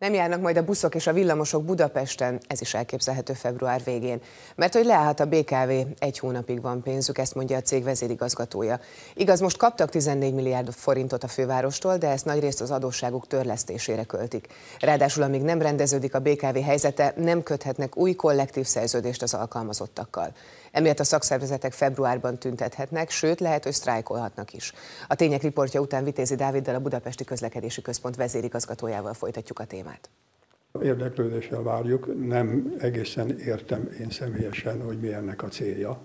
Nem járnak majd a buszok és a villamosok Budapesten, ez is elképzelhető február végén. Mert hogy leállhat a BKV, egy hónapig van pénzük, ezt mondja a cég vezérigazgatója. Igaz, most kaptak 14 milliárd forintot a fővárostól, de ezt nagyrészt az adósságuk törlesztésére költik. Ráadásul, amíg nem rendeződik a BKV helyzete, nem köthetnek új kollektív szerződést az alkalmazottakkal. Emiatt a szakszervezetek februárban tüntethetnek, sőt, lehet, hogy sztrájkolhatnak is. A tények riportja után Vitézi Dáviddal a Budapesti Közlekedési Központ vezérigazgatójával folytatjuk a témát tartalmát? Érdeklődéssel várjuk, nem egészen értem én személyesen, hogy mi ennek a célja.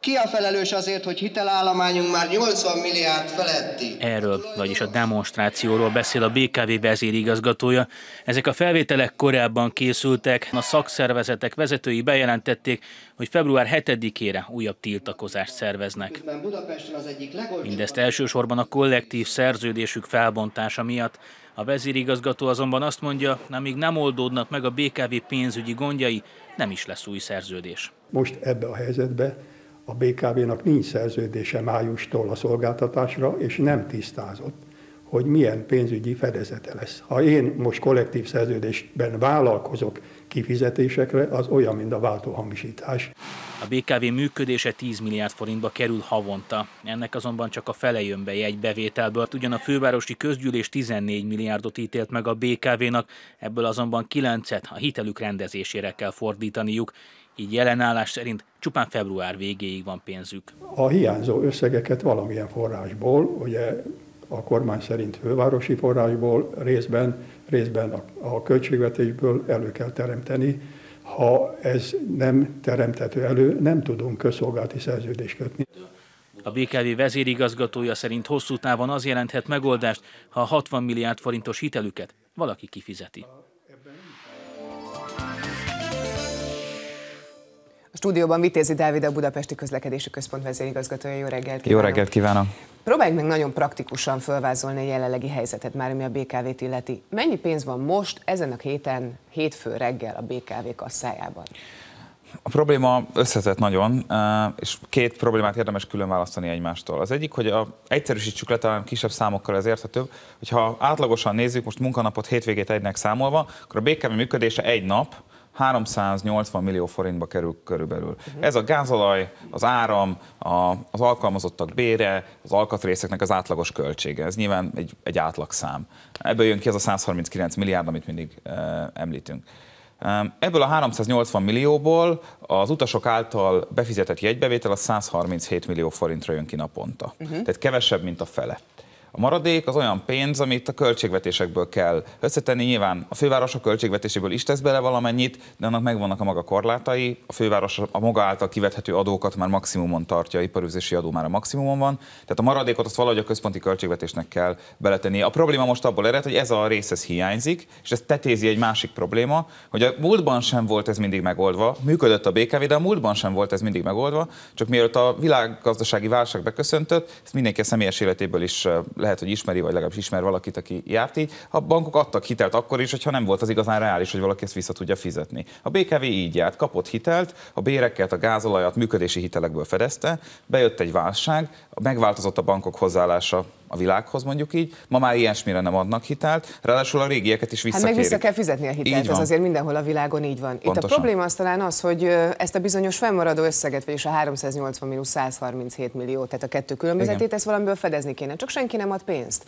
Ki a felelős azért, hogy hitelállományunk már 80 milliárd feletti? Erről, vagyis a demonstrációról beszél a BKV vezérigazgatója. Ezek a felvételek korábban készültek, a szakszervezetek vezetői bejelentették, hogy február 7-ére újabb tiltakozást szerveznek. Mindezt elsősorban a kollektív szerződésük felbontása miatt, a vezérigazgató azonban azt mondja, amíg nem oldódnak meg a BKV pénzügyi gondjai, nem is lesz új szerződés. Most ebbe a helyzetbe a BKV-nak nincs szerződése májustól a szolgáltatásra, és nem tisztázott hogy milyen pénzügyi fedezete lesz. Ha én most kollektív szerződésben vállalkozok kifizetésekre, az olyan, mint a váltóhamisítás. A BKV működése 10 milliárd forintba kerül havonta. Ennek azonban csak a fele jön be jegybevételből. Ugyan a fővárosi közgyűlés 14 milliárdot ítélt meg a BKV-nak, ebből azonban 9-et a hitelük rendezésére kell fordítaniuk. Így jelenállás szerint csupán február végéig van pénzük. A hiányzó összegeket valamilyen forrásból, ugye a kormány szerint fővárosi forrásból, részben, részben a, a költségvetésből elő kell teremteni. Ha ez nem teremtető elő, nem tudunk közszolgálati szerződést kötni. A BKV vezérigazgatója szerint hosszú távon az jelenthet megoldást, ha a 60 milliárd forintos hitelüket valaki kifizeti. stúdióban Vitézi Dávid, a Budapesti Közlekedési Központ vezérigazgatója. Jó reggelt kívánok! Jó reggelt kívánok! Próbálj meg nagyon praktikusan fölvázolni a jelenlegi helyzetet, már ami a BKV-t illeti. Mennyi pénz van most, ezen a héten, hétfő reggel a BKV kasszájában? A probléma összetett nagyon, eh, és két problémát érdemes külön választani egymástól. Az egyik, hogy a, egyszerűsítsük le talán kisebb számokkal, ez érthető, hogyha átlagosan nézzük, most munkanapot hétvégét egynek számolva, akkor a BKV működése egy nap, 380 millió forintba kerül körülbelül. Uh-huh. Ez a gázolaj, az áram, a, az alkalmazottak bére, az alkatrészeknek az átlagos költsége. Ez nyilván egy, egy átlagszám. Ebből jön ki ez a 139 milliárd, amit mindig e, említünk. Ebből a 380 millióból az utasok által befizetett jegybevétel a 137 millió forintra jön ki naponta. Uh-huh. Tehát kevesebb, mint a fele. A maradék az olyan pénz, amit a költségvetésekből kell összetenni. Nyilván a főváros a költségvetéséből is tesz bele valamennyit, de annak megvannak a maga korlátai. A főváros a maga által kivethető adókat már maximumon tartja, a iparőzési adó már a maximumon van. Tehát a maradékot azt valahogy a központi költségvetésnek kell beletenni. A probléma most abból ered, hogy ez a rész ez hiányzik, és ez tetézi egy másik probléma, hogy a múltban sem volt ez mindig megoldva, működött a BKV, de a múltban sem volt ez mindig megoldva, csak mielőtt a világgazdasági válság beköszöntött, ezt mindenki a személyes életéből is lehet, hogy ismeri, vagy legalábbis ismer valakit, aki járt így. A bankok adtak hitelt akkor is, hogyha nem volt az igazán reális, hogy valaki ezt vissza tudja fizetni. A BKV így járt, kapott hitelt, a béreket, a gázolajat működési hitelekből fedezte, bejött egy válság, megváltozott a bankok hozzáállása a világhoz mondjuk így, ma már ilyesmire nem adnak hitelt, ráadásul a régieket is visszakérik. Hát meg vissza kell fizetni a hitelt, ez azért mindenhol a világon így van. Itt Pontosan. a probléma az talán az, hogy ezt a bizonyos fennmaradó összeget, vagyis a 380 137 millió, tehát a kettő különbözetét, Igen. ezt valamiből fedezni kéne, csak senki nem ad pénzt.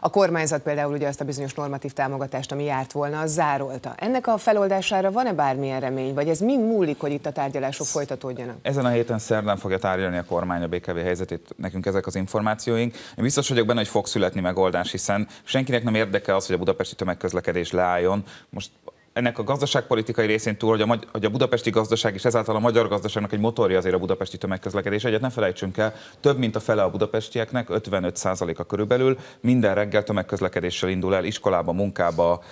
A kormányzat például ugye azt a bizonyos normatív támogatást, ami járt volna, az zárolta. Ennek a feloldására van-e bármilyen remény, vagy ez mind múlik, hogy itt a tárgyalások folytatódjanak? Ezen a héten szerdán fogja tárgyalni a kormány a BKV helyzetét, nekünk ezek az információink. Én biztos vagyok benne, hogy fog születni megoldás, hiszen senkinek nem érdeke az, hogy a budapesti tömegközlekedés leálljon. Most ennek a gazdaságpolitikai részén túl, hogy a, magyar, hogy a budapesti gazdaság és ezáltal a magyar gazdaságnak egy motorja azért a budapesti tömegközlekedés. Egyet ne felejtsünk el, több mint a fele a budapestieknek, 55%-a körülbelül minden reggel tömegközlekedéssel indul el iskolába, munkába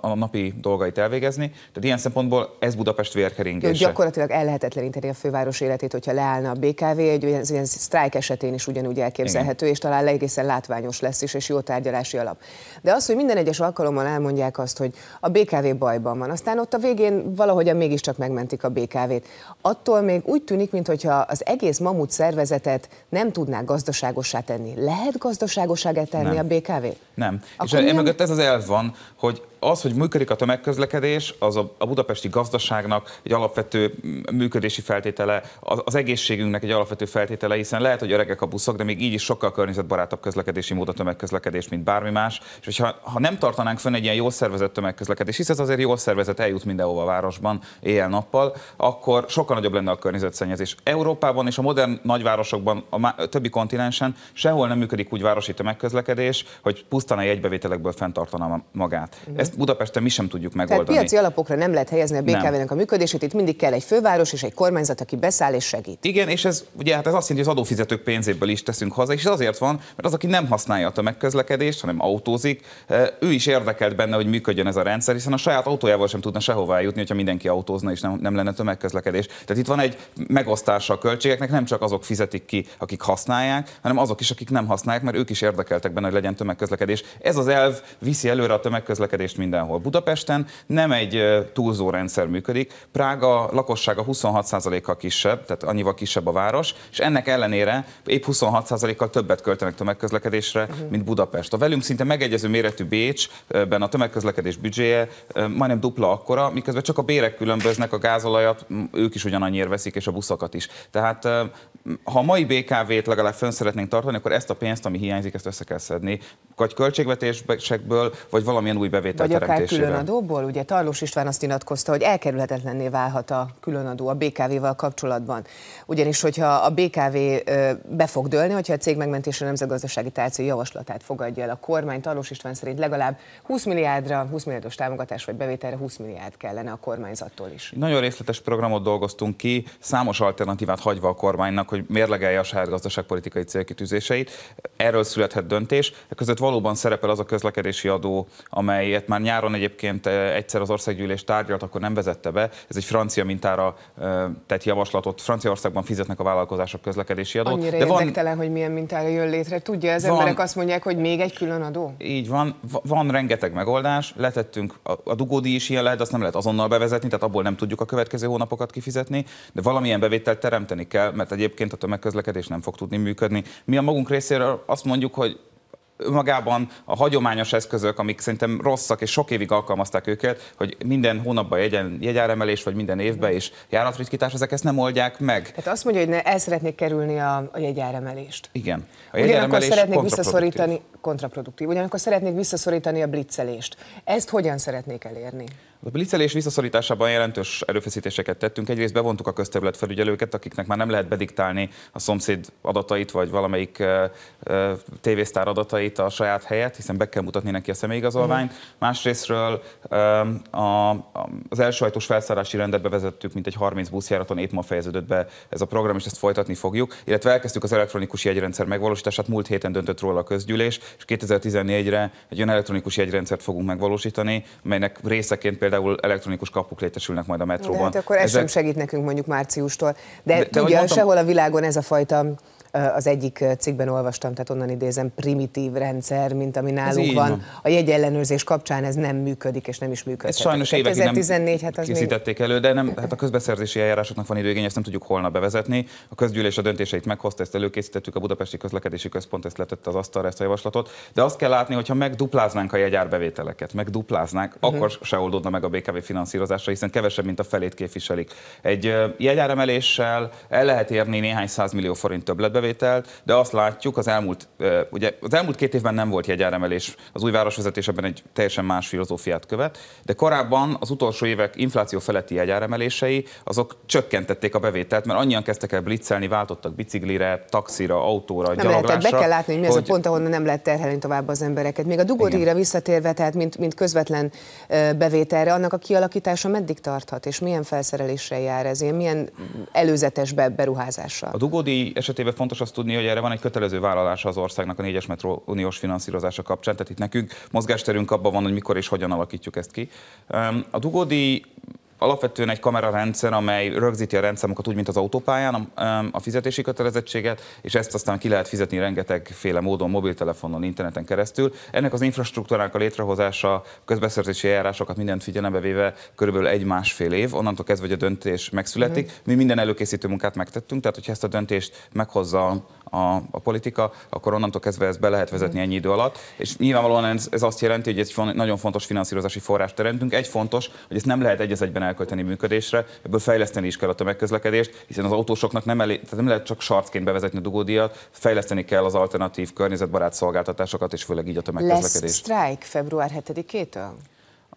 a napi dolgait elvégezni. Tehát ilyen szempontból ez Budapest vérkeringése. Gyakorlatilag lehetetleníteni a főváros életét, hogyha leállna a BKV, egy ilyen, ilyen sztrájk esetén is ugyanúgy elképzelhető, Igen. és talán egészen látványos lesz is, és jó tárgyalási alap. De az, hogy minden egyes alkalommal elmondják a azt, hogy a BKV bajban van, aztán ott a végén valahogyan mégiscsak megmentik a BKV-t. Attól még úgy tűnik, mintha az egész mamut szervezetet nem tudnák gazdaságosá tenni. Lehet gazdaságosá tenni nem. a BKV-t? Nem. Akkor és e emögött ez az elv van, hogy az, hogy működik a tömegközlekedés, az a, a budapesti gazdaságnak egy alapvető működési feltétele, az, az egészségünknek egy alapvető feltétele, hiszen lehet, hogy öregek a buszok, de még így is sokkal környezetbarátabb közlekedési mód a tömegközlekedés, mint bármi más. És hogyha, ha nem tartanánk fönn egy ilyen jól szervezett tömegközlekedés, hiszen ez azért jól szervezett, eljut mindenhova a városban éjjel-nappal, akkor sokkal nagyobb lenne a környezetszennyezés. Európában és a modern nagyvárosokban, a többi kontinensen sehol nem működik úgy városi tömegközlekedés, hogy pusztán a jegybevételekből fenntartaná magát. Mhm. Ez ezt Budapesten mi sem tudjuk megoldani. Tehát piaci alapokra nem lehet helyezni a BKV-nek a működését, itt mindig kell egy főváros és egy kormányzat, aki beszáll és segít. Igen, és ez ugye hát ez azt jelenti, hogy az adófizetők pénzéből is teszünk haza, és ez azért van, mert az, aki nem használja a tömegközlekedést, hanem autózik, eh, ő is érdekelt benne, hogy működjön ez a rendszer, hiszen a saját autójával sem tudna sehová jutni, hogyha mindenki autózna és nem, nem lenne tömegközlekedés. Tehát itt van egy megosztása a költségeknek, nem csak azok fizetik ki, akik használják, hanem azok is, akik nem használják, mert ők is érdekeltek benne, hogy legyen tömegközlekedés. Ez az elv viszi előre a tömegközlekedést mindenhol Budapesten, nem egy túlzó rendszer működik. Prága lakossága 26%-kal kisebb, tehát annyival kisebb a város, és ennek ellenére épp 26%-kal többet költenek tömegközlekedésre, uh-huh. mint Budapest. A velünk szinte megegyező méretű Bécsben a tömegközlekedés büdzséje majdnem dupla akkora, miközben csak a bérek különböznek, a gázolajat ők is ugyanannyiért veszik, és a buszokat is. Tehát ha a mai BKV-t legalább fönn szeretnénk tartani, akkor ezt a pénzt, ami hiányzik, ezt össze kell szedni, vagy költségvetésekből, vagy valamilyen új bevétel vagy akár különadóból, ugye Tarlós István azt nyilatkozta, hogy elkerülhetetlenné válhat a különadó a BKV-val kapcsolatban. Ugyanis, hogyha a BKV be fog dőlni, hogyha a cég megmentése nemzetgazdasági tárcai javaslatát fogadja el a kormány, Tarlós István szerint legalább 20 milliárdra, 20 milliárdos támogatás vagy bevételre 20 milliárd kellene a kormányzattól is. Nagyon részletes programot dolgoztunk ki, számos alternatívát hagyva a kormánynak, hogy mérlegelje a saját gazdaságpolitikai célkitűzéseit. Erről születhet döntés. E között valóban szerepel az a közlekedési adó, amelyet már már nyáron egyébként egyszer az országgyűlés tárgyalt, akkor nem vezette be. Ez egy francia mintára tett javaslatot. Franciaországban fizetnek a vállalkozások közlekedési adót. Annyira de van, érdektelen, hogy milyen mintára jön létre. Tudja, az van, emberek azt mondják, hogy még egy külön adó? Így van, van rengeteg megoldás. Letettünk, a, a dugódi is ilyen lehet, azt nem lehet azonnal bevezetni, tehát abból nem tudjuk a következő hónapokat kifizetni, de valamilyen bevételt teremteni kell, mert egyébként a tömegközlekedés nem fog tudni működni. Mi a magunk részéről azt mondjuk, hogy magában a hagyományos eszközök, amik szerintem rosszak, és sok évig alkalmazták őket, hogy minden hónapban jegyen, jegyáremelés, vagy minden évben, és járatritkítás, ezek ezt nem oldják meg. Tehát azt mondja, hogy ne, el szeretnék kerülni a, a jegyáremelést. Igen. A ugyanakkor szeretnék visszaszorítani, kontraproduktív, ugyanakkor szeretnék visszaszorítani a blitzelést. Ezt hogyan szeretnék elérni? A blicelés visszaszorításában jelentős erőfeszítéseket tettünk. Egyrészt bevontuk a közterület felügyelőket, akiknek már nem lehet bediktálni a szomszéd adatait, vagy valamelyik tévésztár adatait a saját helyet, hiszen be kell mutatni neki a személyigazolványt. Mm. Másrésztről um, a, az elsajtós felszárási rendet bevezettük, mint egy 30 buszjáraton épp ma fejeződött be ez a program, és ezt folytatni fogjuk. Illetve elkezdtük az elektronikus jegyrendszer megvalósítását, múlt héten döntött róla a közgyűlés, és 2014-re egy olyan elektronikus jegyrendszert fogunk megvalósítani, melynek részeként például például elektronikus kapuk létesülnek majd a metróban. De hát akkor ez Ezek... sem segít nekünk mondjuk márciustól. De, de tudja, mondtam... sehol a világon ez a fajta az egyik cikkben olvastam, tehát onnan idézem, primitív rendszer, mint ami nálunk van. van. A jegyellenőrzés kapcsán ez nem működik, és nem is működik. Ez sajnos évekig 2014, nem hát készítették még... elő, de nem, hát a közbeszerzési eljárásoknak van időgény, ezt nem tudjuk holnap bevezetni. A közgyűlés a döntéseit meghozta, ezt előkészítettük, a Budapesti Közlekedési Központ ezt letette az asztalra, ezt a javaslatot. De azt kell látni, hogy ha megdupláznánk a jegyárbevételeket, megdupláznánk, uh-huh. akkor se oldódna meg a BKV finanszírozása, hiszen kevesebb, mint a felét képviselik. Egy jegyáremeléssel el lehet érni néhány százmillió forint többletbe, bevételt, de azt látjuk az elmúlt, ugye az elmúlt két évben nem volt jegyáremelés, az új városvezetésében egy teljesen más filozófiát követ, de korábban az utolsó évek infláció feletti jegyáremelései, azok csökkentették a bevételt, mert annyian kezdtek el blitzelni, váltottak biciklire, taxira, autóra, nem gyaloglásra. Lehet, be kell látni, hogy mi hogy... az a pont, ahonnan nem lehet terhelni tovább az embereket. Még a dugodíjra visszatérve, tehát mint, mint közvetlen bevételre, annak a kialakítása meddig tarthat, és milyen felszereléssel jár ez, ilyen, milyen előzetes beruházással? A dugódi esetében fontos azt tudni, hogy erre van egy kötelező vállalása az országnak a négyes metró uniós finanszírozása kapcsán, tehát itt nekünk mozgásterünk abban van, hogy mikor és hogyan alakítjuk ezt ki. A dugódi alapvetően egy kamerarendszer, amely rögzíti a rendszámokat úgy, mint az autópályán a fizetési kötelezettséget, és ezt aztán ki lehet fizetni rengetegféle módon, mobiltelefonon, interneten keresztül. Ennek az infrastruktúrának a létrehozása, közbeszerzési eljárásokat mindent figyelembe véve körülbelül egy-másfél év, onnantól kezdve, hogy a döntés megszületik. Mhm. Mi minden előkészítő munkát megtettünk, tehát hogyha ezt a döntést meghozza a, a politika, akkor onnantól kezdve ezt be lehet vezetni ennyi idő alatt. És nyilvánvalóan ez, ez azt jelenti, hogy egy nagyon fontos finanszírozási forrás teremtünk. Egy fontos, hogy ezt nem lehet egy egyben elkölteni működésre, ebből fejleszteni is kell a tömegközlekedést, hiszen az autósoknak nem, elé, tehát nem lehet csak sarcként bevezetni a dugódíjat, fejleszteni kell az alternatív környezetbarát szolgáltatásokat, és főleg így a tömegközlekedést. Lesz sztrájk február 7-től?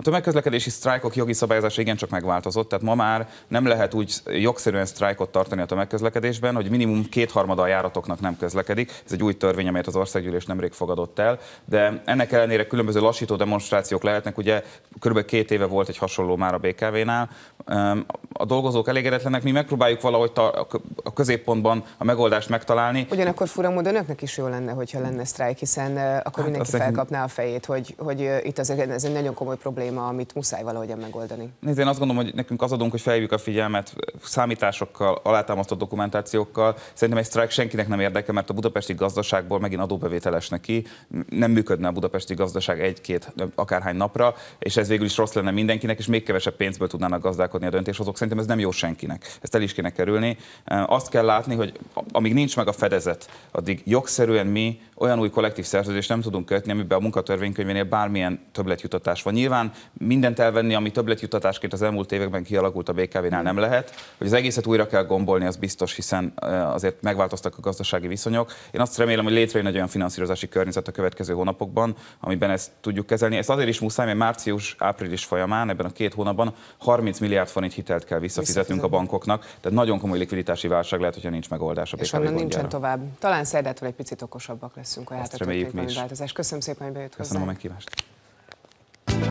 A tömegközlekedési sztrájkok jogi szabályozása igencsak megváltozott, tehát ma már nem lehet úgy jogszerűen sztrájkot tartani a tömegközlekedésben, hogy minimum kétharmada a járatoknak nem közlekedik. Ez egy új törvény, amelyet az országgyűlés nemrég fogadott el, de ennek ellenére különböző lassító demonstrációk lehetnek. Ugye kb. két éve volt egy hasonló már a BKV-nál. A dolgozók elégedetlenek, mi megpróbáljuk valahogy a középpontban a megoldást megtalálni. Ugyanakkor furamód önöknek is jó lenne, hogyha lenne sztrájk, hiszen akkor hát mindenki felkapná a fejét, hogy, hogy itt ez egy nagyon komoly probléma probléma, amit muszáj valahogyan megoldani. Nézd, én azt gondolom, hogy nekünk az adunk, hogy felhívjuk a figyelmet számításokkal, alátámasztott dokumentációkkal. Szerintem egy sztrájk senkinek nem érdeke, mert a budapesti gazdaságból megint adóbevételes neki. Nem működne a budapesti gazdaság egy-két akárhány napra, és ez végül is rossz lenne mindenkinek, és még kevesebb pénzből tudnának gazdálkodni a döntéshozók. Szerintem ez nem jó senkinek. Ezt el is kéne kerülni. Azt kell látni, hogy amíg nincs meg a fedezet, addig jogszerűen mi olyan új kollektív szerződést nem tudunk kötni, amiben a munkatörvénykönyvénél bármilyen többletjutatás van. Nyilván mindent elvenni, ami többletjutatásként az elmúlt években kialakult a BKV-nál nem lehet. Hogy az egészet újra kell gombolni, az biztos, hiszen eh, azért megváltoztak a gazdasági viszonyok. Én azt remélem, hogy létrejön egy olyan finanszírozási környezet a következő hónapokban, amiben ezt tudjuk kezelni. Ez azért is muszáj, mert március-április folyamán, ebben a két hónapban 30 milliárd forint hitelt kell visszafizetnünk a bankoknak. Tehát nagyon komoly likviditási válság lehet, hogyha nincs megoldás a BKV És onnan nincsen tovább. Talán szerdától egy picit okosabbak lesz igyekszünk a játékban. Köszönöm szépen, hogy bejött Köszönöm hozzá. a meghívást.